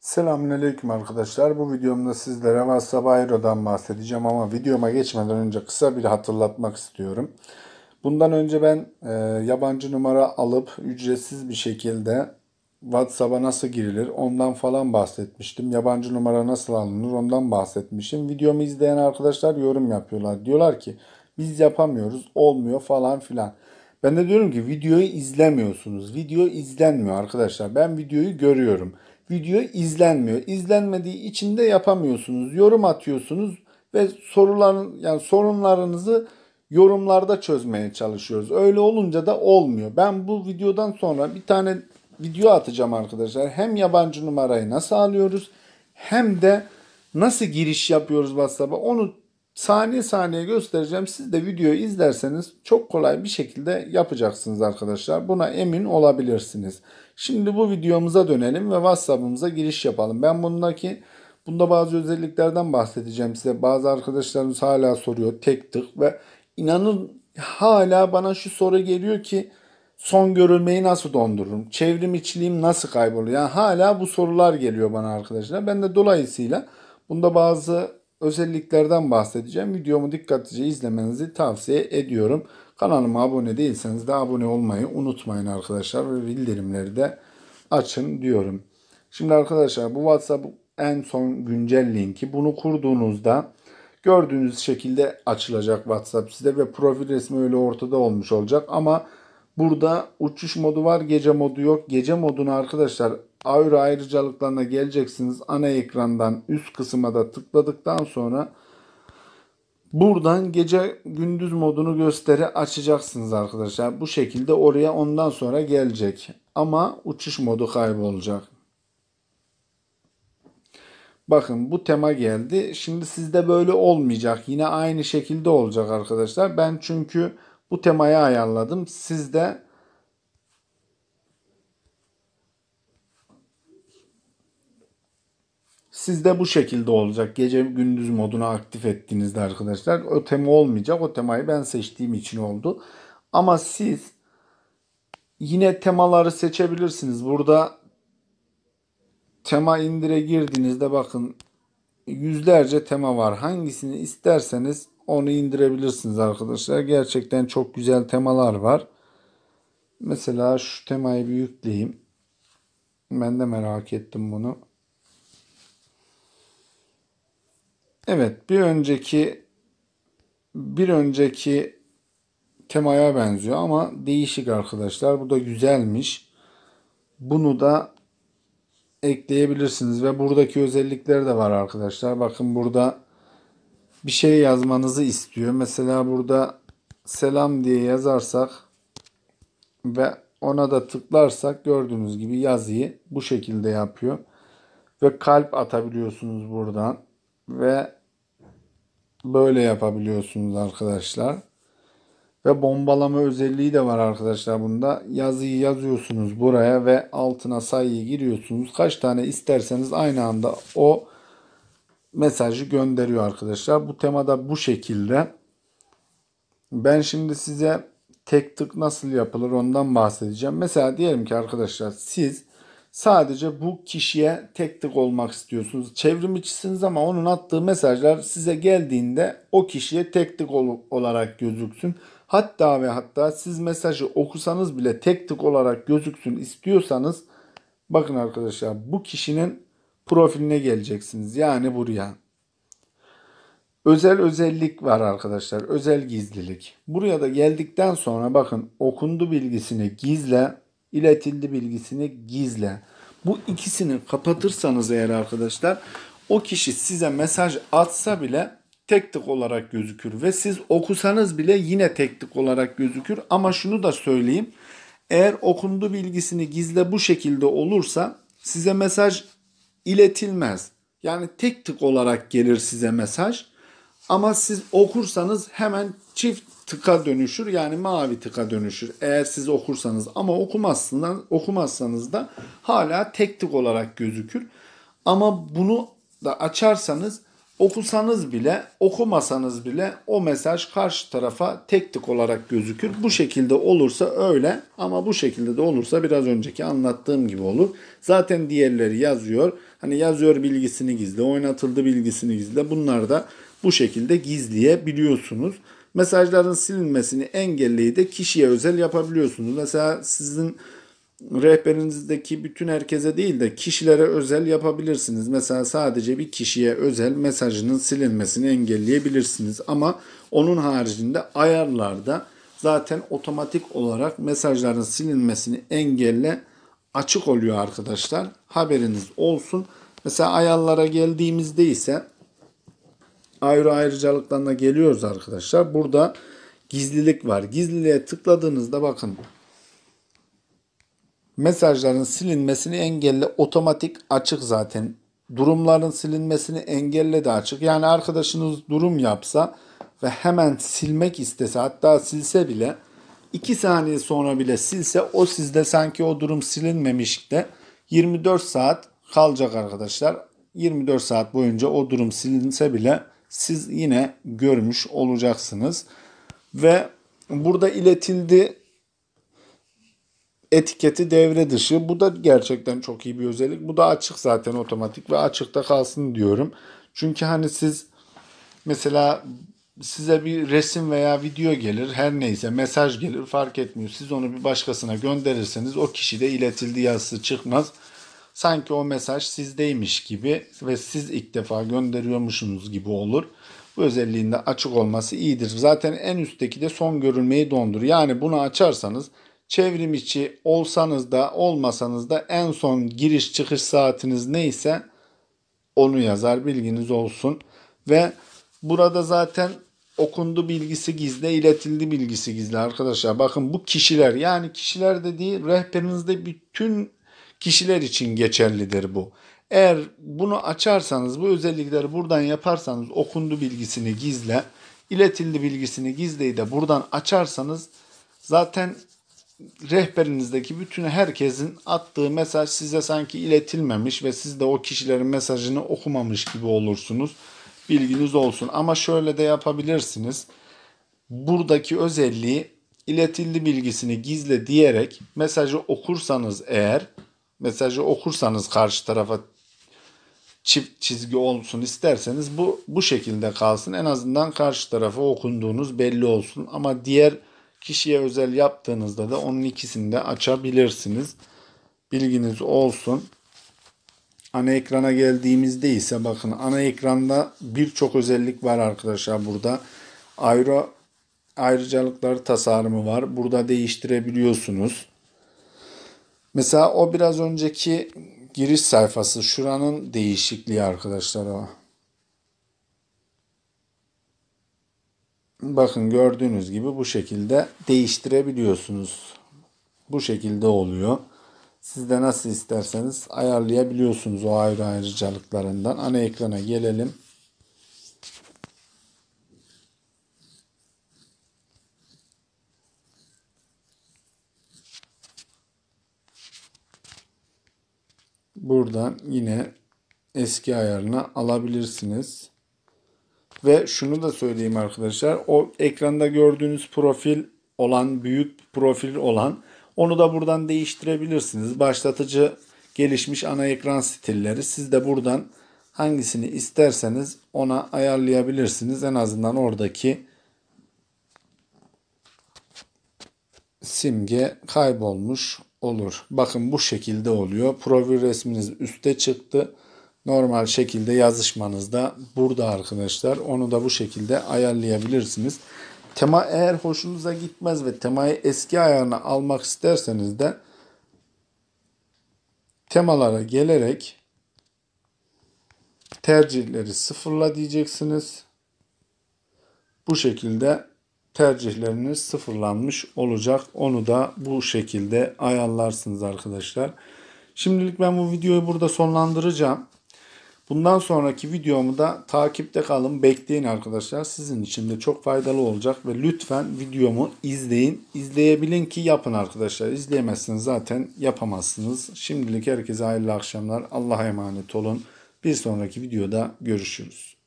Selamünaleyküm arkadaşlar. Bu videomda sizlere WhatsApp Aero'dan bahsedeceğim ama videoma geçmeden önce kısa bir hatırlatmak istiyorum. Bundan önce ben e, yabancı numara alıp ücretsiz bir şekilde WhatsApp'a nasıl girilir ondan falan bahsetmiştim. Yabancı numara nasıl alınır ondan bahsetmiştim. Videomu izleyen arkadaşlar yorum yapıyorlar. Diyorlar ki biz yapamıyoruz olmuyor falan filan. Ben de diyorum ki videoyu izlemiyorsunuz. Video izlenmiyor arkadaşlar. Ben videoyu görüyorum video izlenmiyor. İzlenmediği için de yapamıyorsunuz. Yorum atıyorsunuz ve soruların yani sorunlarınızı yorumlarda çözmeye çalışıyoruz. Öyle olunca da olmuyor. Ben bu videodan sonra bir tane video atacağım arkadaşlar. Hem yabancı numarayı nasıl alıyoruz hem de nasıl giriş yapıyoruz WhatsApp'a onu saniye saniye göstereceğim. Siz de videoyu izlerseniz çok kolay bir şekilde yapacaksınız arkadaşlar. Buna emin olabilirsiniz. Şimdi bu videomuza dönelim ve WhatsApp'ımıza giriş yapalım. Ben bundaki bunda bazı özelliklerden bahsedeceğim size. Bazı arkadaşlarımız hala soruyor tek tık ve inanın hala bana şu soru geliyor ki son görülmeyi nasıl dondururum? Çevrim içliğim nasıl kayboluyor? Yani hala bu sorular geliyor bana arkadaşlar. Ben de dolayısıyla bunda bazı özelliklerden bahsedeceğim. Videomu dikkatlice izlemenizi tavsiye ediyorum. Kanalıma abone değilseniz de abone olmayı unutmayın arkadaşlar ve bildirimleri de açın diyorum. Şimdi arkadaşlar bu WhatsApp en son güncel linki. Bunu kurduğunuzda gördüğünüz şekilde açılacak WhatsApp size ve profil resmi öyle ortada olmuş olacak ama burada uçuş modu var, gece modu yok. Gece modunu arkadaşlar Ayrı ayrıcalıklarına geleceksiniz. Ana ekrandan üst kısma da tıkladıktan sonra buradan gece gündüz modunu gösteri açacaksınız arkadaşlar. Bu şekilde oraya ondan sonra gelecek. Ama uçuş modu kaybolacak. Bakın bu tema geldi. Şimdi sizde böyle olmayacak. Yine aynı şekilde olacak arkadaşlar. Ben çünkü bu temayı ayarladım. Sizde Sizde bu şekilde olacak. Gece gündüz moduna aktif ettiğinizde arkadaşlar o tema olmayacak. O temayı ben seçtiğim için oldu. Ama siz yine temaları seçebilirsiniz. Burada tema indire girdiğinizde bakın yüzlerce tema var. Hangisini isterseniz onu indirebilirsiniz arkadaşlar. Gerçekten çok güzel temalar var. Mesela şu temayı bir yükleyeyim. Ben de merak ettim bunu. Evet, bir önceki bir önceki temaya benziyor ama değişik arkadaşlar. Bu da güzelmiş. Bunu da ekleyebilirsiniz ve buradaki özellikler de var arkadaşlar. Bakın burada bir şey yazmanızı istiyor. Mesela burada selam diye yazarsak ve ona da tıklarsak gördüğünüz gibi yazıyı bu şekilde yapıyor. Ve kalp atabiliyorsunuz buradan ve böyle yapabiliyorsunuz arkadaşlar. Ve bombalama özelliği de var arkadaşlar bunda. Yazıyı yazıyorsunuz buraya ve altına sayıyı giriyorsunuz. Kaç tane isterseniz aynı anda o mesajı gönderiyor arkadaşlar. Bu temada bu şekilde. Ben şimdi size tek tık nasıl yapılır ondan bahsedeceğim. Mesela diyelim ki arkadaşlar siz Sadece bu kişiye tek tek olmak istiyorsunuz. Çevrim içisiniz ama onun attığı mesajlar size geldiğinde o kişiye tek tek olarak gözüksün. Hatta ve hatta siz mesajı okusanız bile tek tık olarak gözüksün istiyorsanız bakın arkadaşlar bu kişinin profiline geleceksiniz. Yani buraya. Özel özellik var arkadaşlar. Özel gizlilik. Buraya da geldikten sonra bakın okundu bilgisini gizle iletildi bilgisini gizle. Bu ikisini kapatırsanız eğer arkadaşlar o kişi size mesaj atsa bile tek tık olarak gözükür ve siz okusanız bile yine tek tık olarak gözükür ama şunu da söyleyeyim. Eğer okundu bilgisini gizle bu şekilde olursa size mesaj iletilmez. Yani tek tık olarak gelir size mesaj ama siz okursanız hemen çift tıka dönüşür yani mavi tıka dönüşür eğer siz okursanız ama okumazsanız, okumazsanız da hala tek tık olarak gözükür. Ama bunu da açarsanız okusanız bile okumasanız bile o mesaj karşı tarafa tek tık olarak gözükür. Bu şekilde olursa öyle ama bu şekilde de olursa biraz önceki anlattığım gibi olur. Zaten diğerleri yazıyor. Hani yazıyor bilgisini gizle, oynatıldı bilgisini gizle. Bunlar da bu şekilde gizleyebiliyorsunuz. Mesajların silinmesini engelleyi de kişiye özel yapabiliyorsunuz. Mesela sizin rehberinizdeki bütün herkese değil de kişilere özel yapabilirsiniz. Mesela sadece bir kişiye özel mesajının silinmesini engelleyebilirsiniz. Ama onun haricinde ayarlarda zaten otomatik olarak mesajların silinmesini engelle açık oluyor arkadaşlar. Haberiniz olsun. Mesela ayarlara geldiğimizde ise ayrı ayrıcalıktan geliyoruz arkadaşlar. Burada gizlilik var. Gizliliğe tıkladığınızda bakın mesajların silinmesini engelle otomatik açık zaten. Durumların silinmesini engelle de açık. Yani arkadaşınız durum yapsa ve hemen silmek istese hatta silse bile 2 saniye sonra bile silse o sizde sanki o durum silinmemiş de 24 saat kalacak arkadaşlar. 24 saat boyunca o durum silinse bile siz yine görmüş olacaksınız. Ve burada iletildi etiketi devre dışı. Bu da gerçekten çok iyi bir özellik. Bu da açık zaten otomatik ve açıkta kalsın diyorum. Çünkü hani siz mesela size bir resim veya video gelir her neyse mesaj gelir fark etmiyor. Siz onu bir başkasına gönderirseniz o kişi de iletildi yazısı çıkmaz. Sanki o mesaj sizdeymiş gibi ve siz ilk defa gönderiyormuşsunuz gibi olur. Bu özelliğinde açık olması iyidir. Zaten en üstteki de son görülmeyi dondur. Yani bunu açarsanız çevrim içi olsanız da olmasanız da en son giriş çıkış saatiniz neyse onu yazar bilginiz olsun. Ve burada zaten okundu bilgisi gizli, iletildi bilgisi gizli arkadaşlar. Bakın bu kişiler yani kişiler dediği rehberinizde bütün kişiler için geçerlidir bu. Eğer bunu açarsanız bu özellikleri buradan yaparsanız okundu bilgisini gizle, iletildi bilgisini gizleyi de buradan açarsanız zaten rehberinizdeki bütün herkesin attığı mesaj size sanki iletilmemiş ve siz de o kişilerin mesajını okumamış gibi olursunuz. Bilginiz olsun ama şöyle de yapabilirsiniz. Buradaki özelliği iletildi bilgisini gizle diyerek mesajı okursanız eğer mesajı okursanız karşı tarafa çift çizgi olsun isterseniz bu bu şekilde kalsın. En azından karşı tarafa okunduğunuz belli olsun ama diğer kişiye özel yaptığınızda da onun ikisini de açabilirsiniz. Bilginiz olsun. Ana ekrana geldiğimizde ise bakın ana ekranda birçok özellik var arkadaşlar burada. Ayrı ayrıcalıklar tasarımı var. Burada değiştirebiliyorsunuz. Mesela o biraz önceki giriş sayfası şuranın değişikliği arkadaşlar o. Bakın gördüğünüz gibi bu şekilde değiştirebiliyorsunuz. Bu şekilde oluyor. Siz de nasıl isterseniz ayarlayabiliyorsunuz o ayrı ayrıcalıklarından. Ana ekrana gelelim. buradan yine eski ayarına alabilirsiniz. Ve şunu da söyleyeyim arkadaşlar. O ekranda gördüğünüz profil olan, büyük profil olan onu da buradan değiştirebilirsiniz. Başlatıcı gelişmiş ana ekran stilleri. Siz de buradan hangisini isterseniz ona ayarlayabilirsiniz. En azından oradaki simge kaybolmuş olur. Bakın bu şekilde oluyor. Profil resminiz üste çıktı. Normal şekilde yazışmanızda burada arkadaşlar. Onu da bu şekilde ayarlayabilirsiniz. Tema eğer hoşunuza gitmez ve temayı eski ayarına almak isterseniz de temalara gelerek tercihleri sıfırla diyeceksiniz. Bu şekilde tercihleriniz sıfırlanmış olacak. Onu da bu şekilde ayarlarsınız arkadaşlar. Şimdilik ben bu videoyu burada sonlandıracağım. Bundan sonraki videomu da takipte kalın, bekleyin arkadaşlar. Sizin için de çok faydalı olacak ve lütfen videomu izleyin. İzleyebilin ki yapın arkadaşlar. İzleyemezsiniz zaten yapamazsınız. Şimdilik herkese hayırlı akşamlar. Allah'a emanet olun. Bir sonraki videoda görüşürüz.